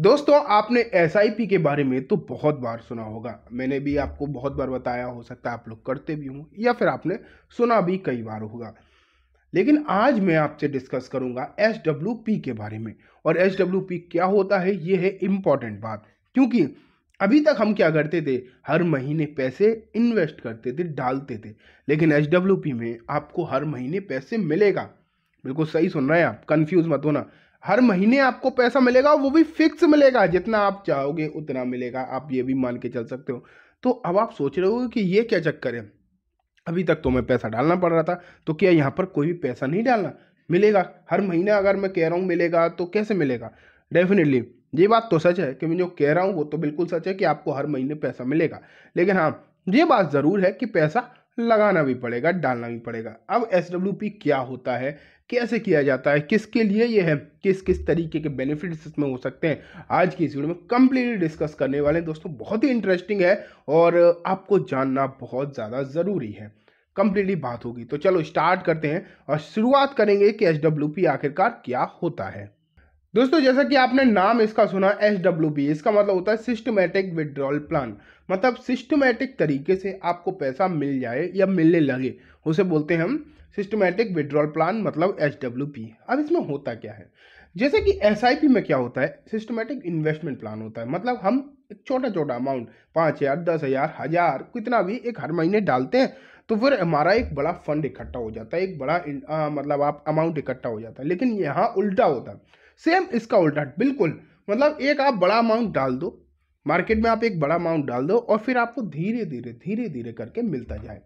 दोस्तों आपने एस के बारे में तो बहुत बार सुना होगा मैंने भी आपको बहुत बार बताया हो सकता है आप लोग करते भी हों या फिर आपने सुना भी कई बार होगा लेकिन आज मैं आपसे डिस्कस करूंगा एस के बारे में और एस क्या होता है ये है इम्पॉर्टेंट बात क्योंकि अभी तक हम क्या करते थे हर महीने पैसे इन्वेस्ट करते थे डालते थे लेकिन एच में आपको हर महीने पैसे मिलेगा बिल्कुल सही सुन रहे हैं आप कन्फ्यूज मत होना हर महीने आपको पैसा मिलेगा वो भी फिक्स मिलेगा जितना आप चाहोगे उतना मिलेगा आप ये भी मान के चल सकते हो तो अब आप सोच रहे हो कि ये क्या चक्कर है अभी तक तो मैं पैसा डालना पड़ रहा था तो क्या यहाँ पर कोई भी पैसा नहीं डालना मिलेगा हर महीने अगर मैं कह रहा हूँ मिलेगा तो कैसे मिलेगा डेफिनेटली ये बात तो सच है कि मैं जो कह रहा हूँ वो तो बिल्कुल सच है कि आपको हर महीने पैसा मिलेगा लेकिन हाँ ये बात ज़रूर है कि पैसा लगाना भी पड़ेगा डालना भी पड़ेगा अब एस क्या होता है कैसे किया जाता है किसके लिए ये है किस किस तरीके के बेनिफिट्स इसमें हो सकते हैं आज की इस वीडियो में कम्प्लीटली डिस्कस करने वाले हैं दोस्तों बहुत ही इंटरेस्टिंग है और आपको जानना बहुत ज़्यादा ज़रूरी है कंप्लीटली बात होगी तो चलो स्टार्ट करते हैं और शुरुआत करेंगे कि एस आखिरकार क्या होता है दोस्तों जैसा कि आपने नाम इसका सुना एस डब्ल्यू पी इसका मतलब होता है सिस्टमेटिक विड्रॉल प्लान मतलब सिस्टमेटिक तरीके से आपको पैसा मिल जाए या मिलने लगे उसे बोलते हैं हम सिस्टमेटिक विड्रॉल प्लान मतलब एस डब्ल्यू पी अब इसमें होता क्या है जैसे कि एस आई पी में क्या होता है सिस्टमेटिक इन्वेस्टमेंट प्लान होता है मतलब हम एक छोटा छोटा अमाउंट पाँच हज़ार दस हज़ार हज़ार कितना भी एक हर महीने डालते हैं तो फिर हमारा एक बड़ा फंड इकट्ठा हो जाता है एक बड़ा आ, मतलब आप अमाउंट इकट्ठा हो जाता है लेकिन यहाँ उल्टा होता है सेम इसका उल्टा बिल्कुल मतलब एक आप बड़ा अमाउंट डाल दो मार्केट में आप एक बड़ा अमाउंट डाल दो और फिर आपको धीरे धीरे धीरे धीरे करके मिलता जाए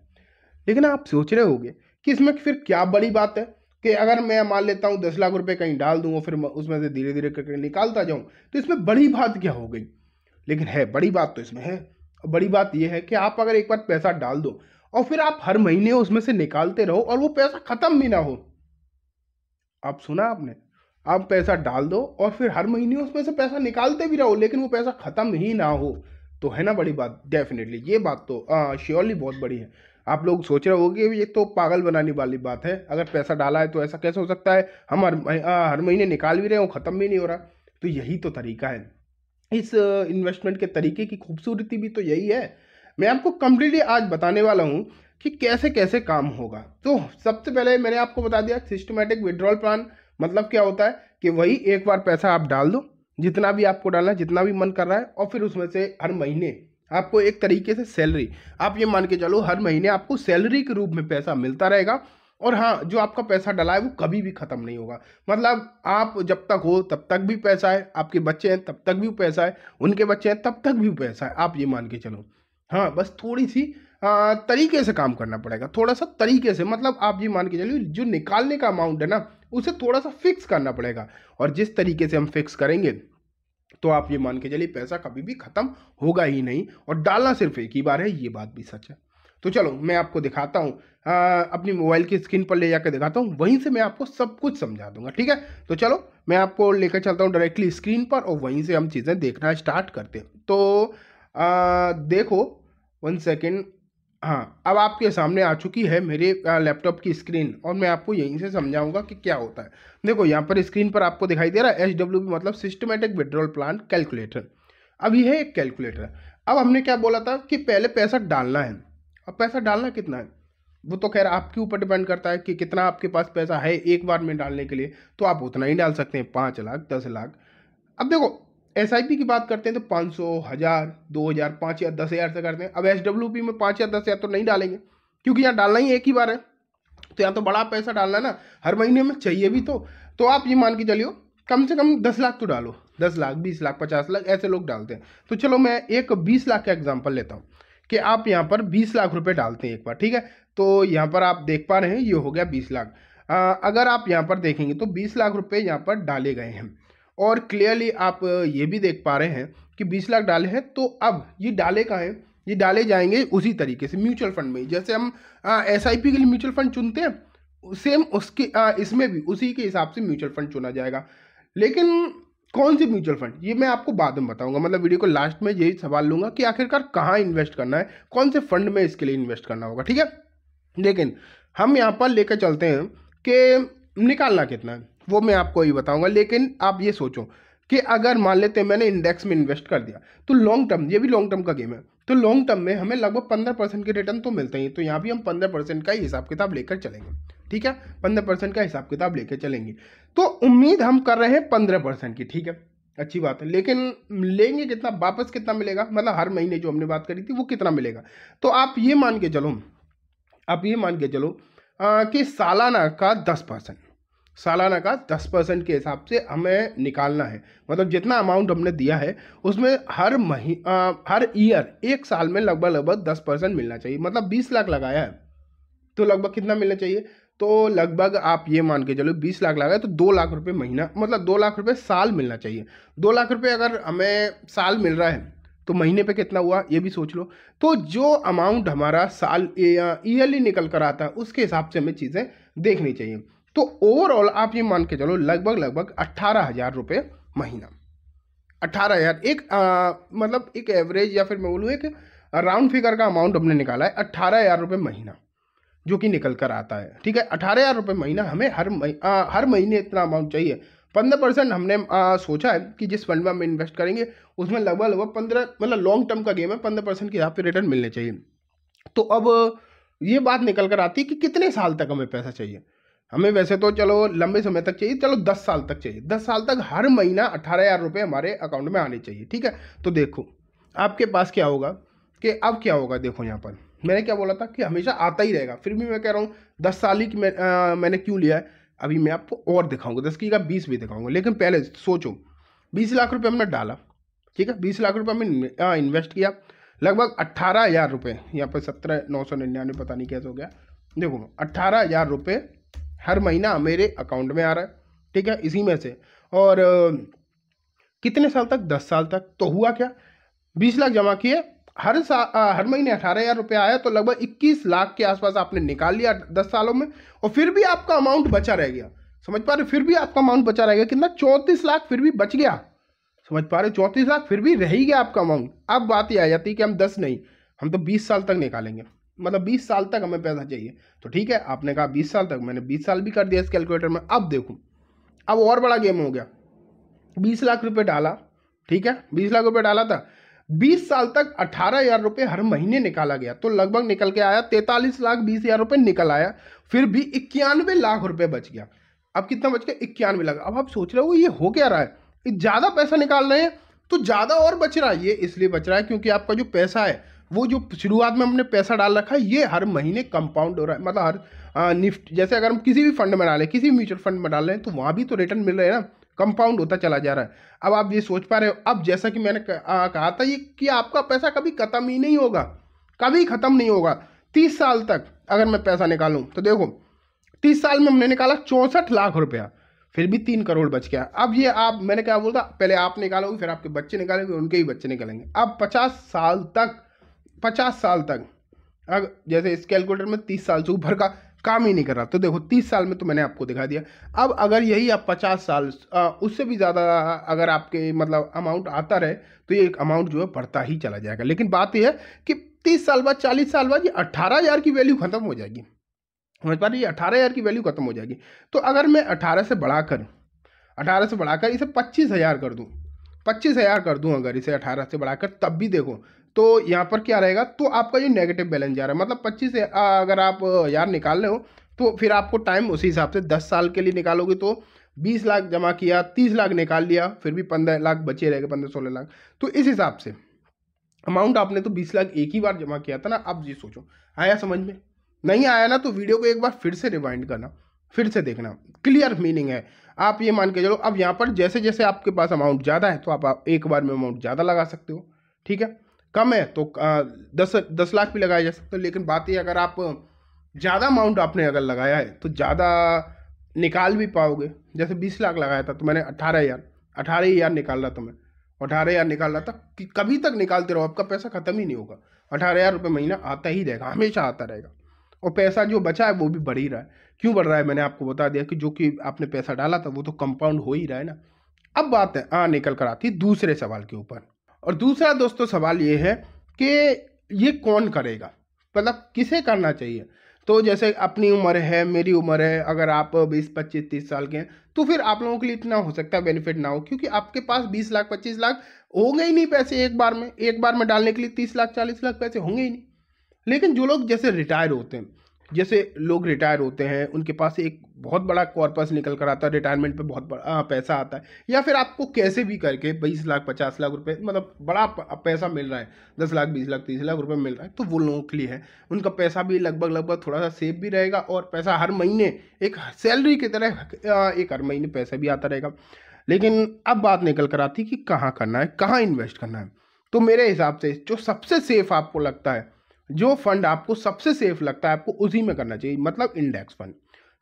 लेकिन आप सोच रहे होगे कि इसमें फिर क्या बड़ी बात है कि अगर मैं मान लेता हूँ दस लाख रुपए कहीं डाल दूँ और फिर उसमें से धीरे धीरे करके निकालता जाऊँ तो इसमें बड़ी बात क्या हो गई लेकिन है बड़ी बात तो इसमें है और बड़ी बात यह है कि आप अगर एक बार पैसा डाल दो और फिर आप हर महीने उसमें से निकालते रहो और वो पैसा ख़त्म भी ना हो आप सुना आपने आप पैसा डाल दो और फिर हर महीने उसमें से पैसा निकालते भी रहो लेकिन वो पैसा ख़त्म ही ना हो तो है ना बड़ी बात डेफिनेटली ये बात तो श्योरली बहुत बड़ी है आप लोग सोच रहे हो कि ये तो पागल बनाने वाली बात है अगर पैसा डाला है तो ऐसा कैसे हो सकता है हम हर आ, हर महीने निकाल भी रहे हो ख़त्म भी नहीं हो रहा तो यही तो तरीका है इस इन्वेस्टमेंट के तरीके की खूबसूरती भी तो यही है मैं आपको कम्प्लीटली आज बताने वाला हूँ कि कैसे कैसे काम होगा तो सबसे पहले मैंने आपको बता दिया सिस्टमेटिक विड्रॉल प्लान मतलब क्या होता है कि वही एक बार पैसा आप डाल दो जितना भी आपको डालना है जितना भी मन कर रहा है और फिर उसमें से हर महीने आपको एक तरीके से सैलरी आप ये मान के चलो हर महीने आपको सैलरी के रूप में पैसा मिलता रहेगा और हाँ जो आपका पैसा डला है वो कभी भी ख़त्म नहीं होगा मतलब आप जब तक हो तब तक भी पैसा है आपके बच्चे हैं तब तक भी पैसा है उनके बच्चे हैं तब तक भी पैसा है आप ये मान के चलो हाँ बस थोड़ी सी आ, तरीके से काम करना पड़ेगा थोड़ा सा तरीके से मतलब आप ये मान के चलिए जो निकालने का अमाउंट है ना उसे थोड़ा सा फिक्स करना पड़ेगा और जिस तरीके से हम फिक्स करेंगे तो आप ये मान के चलिए पैसा कभी भी ख़त्म होगा ही नहीं और डालना सिर्फ एक ही बार है ये बात भी सच है तो चलो मैं आपको दिखाता हूँ अपनी मोबाइल की स्क्रीन पर ले जाकर दिखाता हूँ वहीं से मैं आपको सब कुछ समझा दूंगा ठीक है तो चलो मैं आपको लेकर चलता हूँ डायरेक्टली स्क्रीन पर और वहीं से हम चीज़ें देखना स्टार्ट करते हैं तो आ, देखो वन सेकेंड हाँ अब आपके सामने आ चुकी है मेरे लैपटॉप की स्क्रीन और मैं आपको यहीं से समझाऊंगा कि क्या होता है देखो यहाँ पर स्क्रीन पर आपको दिखाई दे रहा है एच डब्ल्यू बी मतलब सिस्टमेटिक विड्रॉल प्लान कैलकुलेटर अब यह है एक कैलकुलेटर अब हमने क्या बोला था कि पहले पैसा डालना है अब पैसा डालना कितना है वो तो खैर आपके ऊपर डिपेंड करता है कि कितना आपके पास पैसा है एक बार में डालने के लिए तो आप उतना ही डाल सकते हैं पाँच लाख दस लाख अब देखो एस की बात करते हैं तो पाँच सौ हज़ार दो हज़ार पाँच हज़ार दस हज़ार से करते हैं अब एस में पाँच हज़ार दस हज़ार तो नहीं डालेंगे क्योंकि यहाँ डालना ही एक ही बार है तो यहाँ तो बड़ा पैसा डालना है ना हर महीने में चाहिए भी तो तो आप ये मान के चलियो कम से कम दस लाख तो डालो दस लाख बीस लाख पचास लाख ऐसे लोग डालते हैं तो चलो मैं एक बीस लाख का एग्जाम्पल लेता हूँ कि आप यहाँ पर बीस लाख रुपये डालते हैं एक बार ठीक है तो यहाँ पर आप देख पा रहे हैं ये हो गया बीस लाख अगर आप यहाँ पर देखेंगे तो बीस लाख रुपये यहाँ पर डाले गए हैं और क्लियरली आप ये भी देख पा रहे हैं कि बीस लाख डाले हैं तो अब ये डाले का है ये डाले जाएंगे उसी तरीके से म्यूचुअल फंड में जैसे हम एस के लिए म्यूचुअल फंड चुनते हैं सेम उसके आ, इसमें भी उसी के हिसाब से म्यूचुअल फंड चुना जाएगा लेकिन कौन सी म्यूचुअल फंड ये मैं आपको बाद में बताऊंगा मतलब वीडियो को लास्ट में यही सवाल लूंगा कि आखिरकार कहाँ इन्वेस्ट करना है कौन से फंड में इसके लिए इन्वेस्ट करना होगा ठीक है लेकिन हम यहाँ पर लेकर चलते हैं कि निकालना कितना है वो मैं आपको ही बताऊंगा लेकिन आप ये सोचो कि अगर मान लेते हैं मैंने इंडेक्स में इन्वेस्ट कर दिया तो लॉन्ग टर्म ये भी लॉन्ग टर्म का गेम है तो लॉन्ग टर्म में हमें लगभग पंद्रह परसेंट के रिटर्न तो मिलते हैं तो यहाँ भी हम पंद्रह परसेंट का ही हिसाब किताब लेकर चलेंगे ठीक है पंद्रह परसेंट का हिसाब किताब लेकर चलेंगे तो उम्मीद हम कर रहे हैं पंद्रह परसेंट की ठीक है अच्छी बात है लेकिन लेंगे कितना वापस कितना मिलेगा मतलब हर महीने जो हमने बात करी थी वो कितना मिलेगा तो आप ये मान के चलो आप ये मान के चलो कि सालाना का दस परसेंट सालाना का दस परसेंट के हिसाब से हमें निकालना है मतलब जितना अमाउंट हमने दिया है उसमें हर मही आ, हर ईयर एक साल में लगभग लगभग दस परसेंट मिलना चाहिए मतलब बीस लाख लगाया है तो लगभग कितना मिलना चाहिए तो लगभग आप ये मान के चलो बीस लाख लगाए तो दो लाख रुपये महीना मतलब दो लाख रुपये साल मिलना चाहिए दो लाख रुपये अगर हमें साल मिल रहा है तो महीने पे कितना हुआ ये भी सोच लो तो जो अमाउंट हमारा साल ईयरली निकल कर आता है उसके हिसाब से हमें चीज़ें देखनी चाहिए तो ओवरऑल आप ये मान के चलो लगभग लगभग अट्ठारह हज़ार रुपये महीना अट्ठारह हज़ार एक आ, मतलब एक एवरेज या फिर मैं बोलूँ एक राउंड फिगर का अमाउंट हमने निकाला है अट्ठारह हज़ार रुपये महीना जो कि निकल कर आता है ठीक है अठारह हज़ार रुपये महीना हमें हर मही, आ, हर महीने इतना अमाउंट चाहिए पंद्रह परसेंट हमने आ, सोचा है कि जिस फंड में हम इन्वेस्ट करेंगे उसमें लगभग लगभग पंद्रह मतलब लॉन्ग टर्म का गेम है पंद्रह परसेंट के हिसाब से रिटर्न मिलने चाहिए तो अब ये बात निकल कर आती है कि कितने साल तक हमें पैसा चाहिए हमें वैसे तो चलो लंबे समय तक चाहिए चलो दस साल तक चाहिए दस साल तक हर महीना अठारह हज़ार रुपये हमारे अकाउंट में आने चाहिए ठीक है तो देखो आपके पास क्या होगा कि अब क्या होगा देखो यहाँ पर मैंने क्या बोला था कि हमेशा आता ही रहेगा फिर भी मैं कह रहा हूँ दस साल ही मैं, मैंने क्यों लिया है अभी मैं आपको और दिखाऊंगा दस की का बीस भी दिखाऊंगा लेकिन पहले सोचो बीस लाख रुपये हमने डाला ठीक है बीस लाख रुपये हमने इन्वेस्ट किया लगभग अट्ठारह हज़ार रुपये यहाँ पर सत्रह नौ सौ निन्यानवे पता नहीं कैसे हो गया देखो अट्ठारह हज़ार रुपये हर महीना मेरे अकाउंट में आ रहा है ठीक है इसी में से और कितने साल तक दस साल तक तो हुआ क्या बीस लाख जमा किए हर साल हर महीने अठारह हज़ार रुपया आया तो लगभग इक्कीस लाख के आसपास आपने निकाल लिया दस सालों में और फिर भी आपका अमाउंट बचा रह गया समझ पा रहे फिर भी आपका अमाउंट बचा रह गया कितना चौंतीस लाख फिर भी बच गया समझ पा रहे चौंतीस लाख फिर भी रह ही गया आपका अमाउंट अब बात ही आ जाती है कि हम दस नहीं हम तो बीस साल तक निकालेंगे मतलब 20 साल तक हमें पैसा चाहिए तो ठीक है आपने कहा 20 साल तक मैंने 20 साल भी कर दिया इस कैलकुलेटर में अब देखूँ अब और बड़ा गेम हो गया बीस लाख रुपये डाला ठीक है बीस लाख रुपये डाला था बीस साल तक अठारह हजार रुपये हर महीने निकाला गया तो लगभग निकल के आया तैंतालीस लाख बीस हजार रुपये निकल आया फिर भी इक्यानवे लाख रुपये बच गया अब कितना बच गया इक्यानवे लाख अब आप सोच रहे हो ये हो क्या रहा है ज़्यादा पैसा निकाल रहे हैं तो ज़्यादा और बच रहा है ये इसलिए बच रहा है क्योंकि आपका जो पैसा है वो जो शुरुआत में हमने पैसा डाल रखा है ये हर महीने कंपाउंड हो रहा है मतलब हर निफ्ट जैसे अगर हम किसी भी फंड में डालें किसी भी म्यूचुअल फंड में डाल रहे हैं तो वहाँ भी तो रिटर्न मिल रहा है ना कंपाउंड होता चला जा रहा है अब आप ये सोच पा रहे हो अब जैसा कि मैंने कहा था ये कि आपका पैसा कभी ख़त्म ही नहीं होगा कभी ख़त्म नहीं होगा तीस साल तक अगर मैं पैसा निकालूँ तो देखो तीस साल में हमने निकाला चौंसठ लाख रुपया फिर भी तीन करोड़ बच गया अब ये आप मैंने क्या बोलता पहले आप निकालोगे फिर आपके बच्चे निकालेंगे उनके ही बच्चे निकालेंगे अब पचास साल तक पचास साल तक अगर जैसे इस कैलकुलेटर में तीस साल से ऊपर का काम ही नहीं कर रहा तो देखो तीस साल में तो मैंने आपको दिखा दिया अब अगर यही आप पचास साल उससे भी ज़्यादा अगर आपके मतलब अमाउंट आता रहे तो ये एक अमाउंट जो है बढ़ता ही चला जाएगा लेकिन बात यह है कि तीस साल बाद चालीस साल बाद ये अट्ठारह हज़ार की वैल्यू ख़त्म हो जाएगी समझ पा रही अठारह हज़ार की वैल्यू ख़त्म हो जाएगी तो अगर मैं अठारह से बढ़ाकर अठारह से बढ़ाकर इसे पच्चीस हज़ार कर दूँ पच्चीस हज़ार कर दूँ अगर इसे अठारह से बढ़ाकर तब भी देखो तो यहाँ पर क्या रहेगा तो आपका जो नेगेटिव बैलेंस जा रहा है मतलब पच्चीस अगर आप यार निकाल रहे हो तो फिर आपको टाइम उसी हिसाब से दस साल के लिए निकालोगे तो बीस लाख जमा किया तीस लाख निकाल लिया फिर भी पंद्रह लाख बचे रह गए पंद्रह सोलह लाख तो इस हिसाब से अमाउंट आपने तो बीस लाख एक ही बार जमा किया था ना अब ये सोचो आया समझ में नहीं आया ना तो वीडियो को एक बार फिर से रिवाइंड करना फिर से देखना क्लियर मीनिंग है आप ये मान के चलो अब यहाँ पर जैसे जैसे आपके पास अमाउंट ज़्यादा है तो आप, आप एक बार में अमाउंट ज़्यादा लगा सकते हो ठीक है कम है तो दस दस लाख भी लगाया जा सकता है लेकिन बात ये अगर आप ज़्यादा अमाउंट आपने अगर लगाया है तो ज़्यादा निकाल भी पाओगे जैसे बीस लाख लगाया था तो मैंने अठारह हज़ार अठारह ही हज़ार निकाल रहा था मैं अठारह हज़ार निकाल रहा था कि कभी तक निकालते रहो आपका पैसा ख़त्म ही नहीं होगा अठारह हज़ार रुपये महीना आता ही रहेगा हमेशा आता रहेगा और पैसा जो बचा है वो भी बढ़ ही रहा है क्यों बढ़ रहा है मैंने आपको बता दिया कि जो कि आपने पैसा डाला था वो तो कंपाउंड हो ही रहा है ना अब बात है हाँ निकल कर आती दूसरे सवाल के ऊपर और दूसरा दोस्तों सवाल ये है कि ये कौन करेगा मतलब किसे करना चाहिए तो जैसे अपनी उम्र है मेरी उम्र है अगर आप बीस पच्चीस तीस साल के हैं तो फिर आप लोगों के लिए इतना हो सकता है बेनिफिट ना हो क्योंकि आपके पास बीस लाख पच्चीस लाख होंगे ही नहीं पैसे एक बार में एक बार में डालने के लिए तीस लाख चालीस लाख पैसे होंगे ही नहीं लेकिन जो लोग जैसे रिटायर होते हैं जैसे लोग रिटायर होते हैं उनके पास एक बहुत बड़ा कॉर्पस निकल कर आता है रिटायरमेंट पे बहुत बड़ा हाँ, पैसा आता है या फिर आपको कैसे भी करके बीस लाख पचास लाख रुपए मतलब बड़ा पैसा मिल रहा है दस लाख बीस लाख तीस लाख रुपए मिल रहा है तो वो लोगों के लिए है उनका पैसा भी लगभग लगभग थोड़ा सा सेफ भी रहेगा और पैसा हर महीने एक सैलरी की तरह एक हर महीने पैसा भी आता रहेगा लेकिन अब बात निकल कर आती कि कहाँ करना है कहाँ इन्वेस्ट करना है तो मेरे हिसाब से जो सबसे सेफ आपको लगता है जो फंड आपको सबसे सेफ लगता है आपको उसी में करना चाहिए मतलब इंडेक्स फंड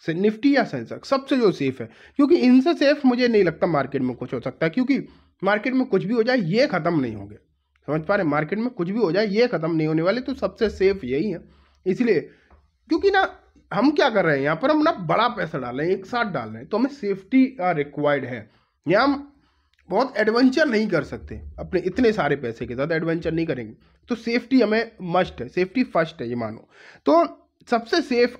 से निफ्टी या सेंसेक्स सबसे जो सेफ है क्योंकि इनसे सेफ मुझे नहीं लगता मार्केट में कुछ हो सकता है क्योंकि मार्केट में कुछ भी हो जाए ये ख़त्म नहीं होंगे समझ पा रहे मार्केट में कुछ भी हो जाए ये ख़त्म नहीं होने वाले तो सबसे सेफ यही है इसलिए क्योंकि ना हम क्या कर रहे हैं यहाँ पर हम ना बड़ा पैसा डाल रहे हैं एक साथ डाल रहे हैं तो हमें सेफ्टी रिक्वायर्ड है या हम बहुत एडवेंचर नहीं कर सकते अपने इतने सारे पैसे के साथ एडवेंचर नहीं करेंगे तो सेफ्टी हमें मस्ट है सेफ्टी फर्स्ट है ये मानो तो सबसे सेफ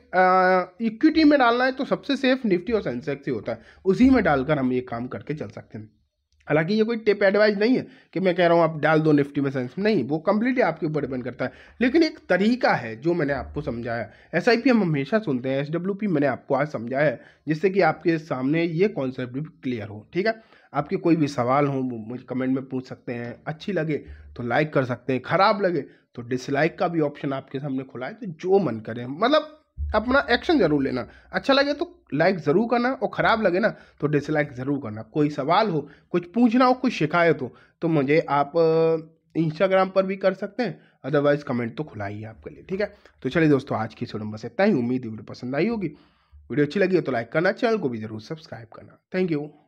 इक्विटी में डालना है तो सबसे सेफ निफ्टी और सेंसेक्स ही होता है उसी में डालकर हम ये काम करके चल सकते हैं हालांकि ये कोई टिप एडवाइस नहीं है कि मैं कह रहा हूँ आप डाल दो निफ्टी में सेंस नहीं वो कम्प्लीटली आपके ऊपर डिपेंड करता है लेकिन एक तरीका है जो मैंने आपको समझाया एस हम हमेशा सुनते हैं एस मैंने आपको आज समझाया है जिससे कि आपके सामने ये कॉन्सेप्ट भी क्लियर हो ठीक है आपके कोई भी सवाल हो मुझे कमेंट में पूछ सकते हैं अच्छी लगे तो लाइक कर सकते हैं ख़राब लगे तो डिसलाइक का भी ऑप्शन आपके सामने खुला है तो जो मन करे मतलब अपना एक्शन ज़रूर लेना अच्छा लगे तो लाइक ज़रूर करना और ख़राब लगे ना तो डिसलाइक ज़रूर करना कोई सवाल हो कुछ पूछना हो कुछ शिकायत हो तो मुझे आप इंस्टाग्राम पर भी कर सकते हैं अदरवाइज़ कमेंट तो खुला ही है आपके लिए ठीक है तो चलिए दोस्तों आज की वीडियो बस इतना ही उम्मीद वीडियो पसंद आई होगी वीडियो अच्छी लगी हो तो लाइक करना चैनल को भी ज़रूर सब्सक्राइब करना थैंक यू